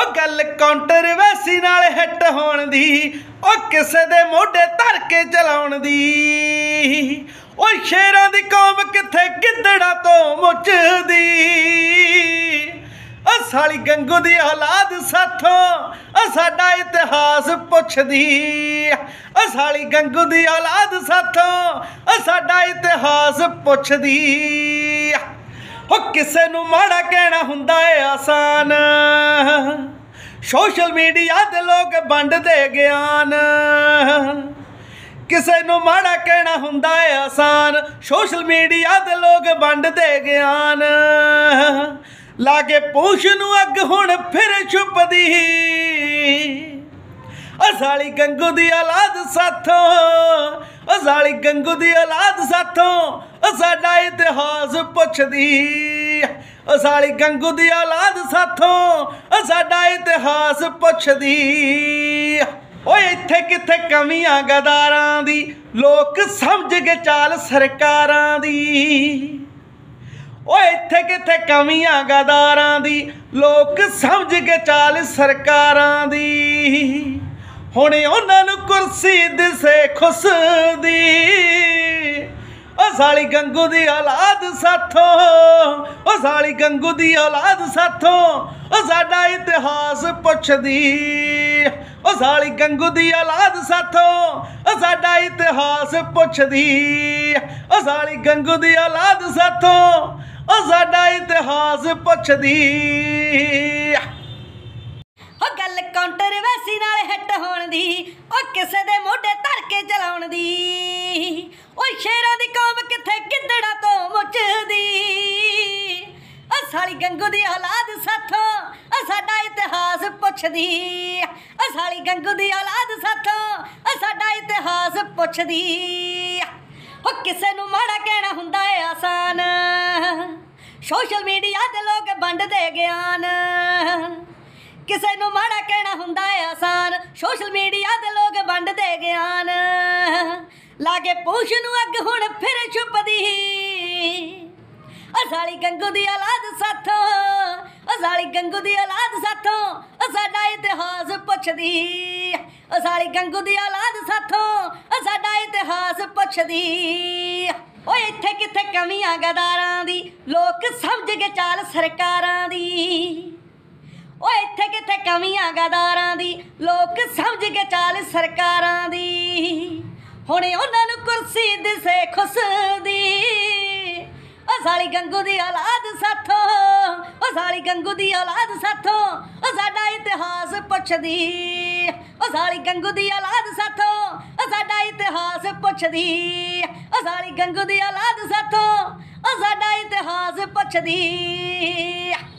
ਉਹ ਗੱਲ ਵੈਸੀ ਨਾਲ ਹਿੱਟ ਹੋਣ ਦੀ ਉਹ ਕਿਸੇ ਦੇ ਮੋਢੇ ਧਰ ਕੇ ਚਲਾਉਣ ਦੀ ਉਹ ਸ਼ੇਰਾਂ ਦੀ ਕੌਮ ਕਿੱਥੇ ਗਿੱਦੜਾ ਤੋਂ ਮੁੱਚਦੀ ਅਸਾਲੀ ਗੰਗੂ ਦੀ ਔਲਾਦ ਸਾਥੋਂ ਓ ਸਾਡਾ ਇਤਿਹਾਸ ਪੁੱਛਦੀ ਅਸਾਲੀ ਗੰਗੂ ਦੀ ਔਲਾਦ ਸਾਥੋਂ ਓ ਸਾਡਾ ਇਤਿਹਾਸ ਪੁੱਛਦੀ ਹੋ ਕਿਸੇ ਨੂੰ ਮਾੜਾ ਕਹਿਣਾ ਹੁੰਦਾ ਏ ਆਸਾਨ ਸੋਸ਼ਲ ਮੀਡੀਆ ਦੇ ਲੋਕ ਵੰਡਦੇ ਗਿਆਨ ਕਿਸੇ ਨੂੰ ਮਾੜਾ ਕਹਿਣਾ ਹੁੰਦਾ ਏ ਆਸਾਨ ਸੋਸ਼ਲ ਮੀਡੀਆ ਦੇ ਲੋਕ ਵੰਡਦੇ ਗਿਆਨ ਲਾਗੇ ਪੂਛ ਨੂੰ ਅੱਗ ਹੁਣ ਫਿਰ ਛੁਪਦੀ ਅਸਾਲੀ ਗੰਗੂ ਦੀ ਔਲਾਦ ਸਾਥੋਂ ਅਸਾਲੀ ਗੰਗੂ ਦੀ ਔਲਾਦ ਸਾਥੋਂ ਸਾਡਾ ਇਤਿਹਾਸ ਪੁੱਛਦੀ ਅਸਾਲੀ ਸਾਲੀ ਗੰਗੂ ਦੀ ਔਲਾਦ ਸਾਥੋਂ ਸਾਡਾ ਇਤਿਹਾਸ ਪੁੱਛਦੀ ਓਏ ਇੱਥੇ ਕਿੱਥੇ ਕਮੀਆਂ ਗਦਾਰਾਂ ਦੀ ਲੋਕ ਸਮਝ ਕੇ ਚਾਲ ਸਰਕਾਰਾਂ ਦੀ ਓਏ ਇੱਥੇ ਕਿੱਥੇ ਕਮੀਆਂ ਗਦਾਰਾਂ ਦੀ ਲੋਕ ਸਮਝ ਕੇ ਚਾਲ ਸਰਕਾਰਾਂ ਦੀ ਹੁਣ ਉਹਨਾਂ ਨੂੰ ਕੁਰਸੀ ਦਿਸੇ ਖੁਸਦੀ ਉਹ ਸਾਲੀ ਗੰਗੂ ਦੀ ਔਲਾਦ ਸਾਥੋਂ ਉਹ ਸਾਲੀ ਗੰਗੂ ਦੀ ਔਲਾਦ ਸਾਥੋਂ ਉਹ ਸਾਡਾ ਇਤਿਹਾਸ ਪੁੱਛਦੀ ਉਹ ਸਾਲੀ ਗੰਗੂ ਦੀ ਔਲਾਦ ਸਾਥੋਂ ਉਹ ਸਾਡਾ ਇਤਿਹਾਸ ਪੁੱਛਦੀ ਉਹ ਸਾਲੀ ਗੰਗੂ ਦੀ ਔਲਾਦ ਸਾਥੋਂ ਉਹ ਸਾਡਾ ਇਤਿਹਾਸ ਪੁੱਛਦੀ ਉਹ ਗੱਲ ਕਾਉਂਟਰ ਵੈਸੀ ਨਾਲ ਹਟ ਹੋਣ ਦੀ ਉਹ ਕਿਸੇ ਦੇ ਮੋਢੇ ਧਰ ਕੇ ਚਲਾਉਣ ਦੀ ਓਏ ਸ਼ੇਰਾਂ ਦੀ ਕੌਮ ਕਿੱਥੇ ਗਿੱਦੜਾ ਤੋਂ ਮੁੱਚਦੀ ਓ ਸਾਲੀ ਗੰਗੂ ਦੀ ਔਲਾਦ ਸਾਥੋਂ ਓ ਸਾਡਾ ਇਤਿਹਾਸ ਪੁੱਛਦੀ ਓ ਸਾਲੀ ਗੰਗੂ ਦੀ ਔਲਾਦ ਸਾਥੋਂ ਓ ਸਾਡਾ ਇਤਿਹਾਸ ਪੁੱਛਦੀ ਹੋ ਕਿਸੇ ਨੂੰ ਮਾੜਾ ਕਹਿਣਾ ਹੁੰਦਾ ਏ ਆਸਾਨ ਸੋਸ਼ਲ ਮੀਡੀਆ ਤੇ ਲੋਕ ਵੰਡਦੇ ਗਿਆਨ ਕਿਸੇ ਨੂੰ ਮਾੜਾ ਕਹਿਣਾ ਹੁੰਦਾ ਏ ਆਸਾਨ ਸੋਸ਼ਲ ਮੀਡੀਆ ਤੇ ਲੋਕ ਲਾਗੇ ਪੂਛ ਨੂੰ ਅੱਗ ਹੁਣ ਫਿਰ ਛੁਪਦੀ ਅਸਾਲੀ ਗੰਗੂ ਦੀ ਔਲਾਦ ਸਾਥੋਂ ਅਸਾਲੀ ਗੰਗੂ ਦੀ ਔਲਾਦ ਸਾਥੋਂ ਸਾਡਾ ਇਤਿਹਾਸ ਪੁੱਛਦੀ ਅਸਾਲੀ ਗੰਗੂ ਦੀ ਔਲਾਦ ਸਾਥੋਂ ਸਾਡਾ ਇਤਿਹਾਸ ਪੁੱਛਦੀ ਓਏ ਇੱਥੇ ਕਿੱਥੇ ਕਮੀਆਂ ਗਦਾਰਾਂ ਦੀ ਲੋਕ ਸਮਝ ਕੇ ਚਾਲ ਸਰਕਾਰਾਂ ਦੀ ਓਏ ਇੱਥੇ ਕਿੱਥੇ ਕਮੀਆਂ ਗਦਾਰਾਂ ਦੀ ਲੋਕ ਸਮਝ ਕੇ ਚਾਲ ਸਰਕਾਰਾਂ ਦੀ ਹੁਣੇ ਉਹਨਾਂ ਨੂੰ ਕੁਰਸੀ ਦਿਸੇ ਖੁਸਦੀ ਓ ਸਾਲੀ ਗੰਗੂ ਦੀ ਔਲਾਦ ਸਾਥੋਂ ਓ ਸਾਲੀ ਗੰਗੂ ਦੀ ਔਲਾਦ ਸਾਥੋਂ ਓ ਸਾਡਾ ਇਤਿਹਾਸ ਪੁੱਛਦੀ ਓ ਸਾਲੀ ਗੰਗੂ ਦੀ ਔਲਾਦ ਸਾਥੋਂ ਓ ਸਾਡਾ ਇਤਿਹਾਸ ਪੁੱਛਦੀ ਓ ਸਾਲੀ ਗੰਗੂ ਦੀ ਔਲਾਦ ਸਾਥੋਂ ਓ ਸਾਡਾ ਇਤਿਹਾਸ ਪੁੱਛਦੀ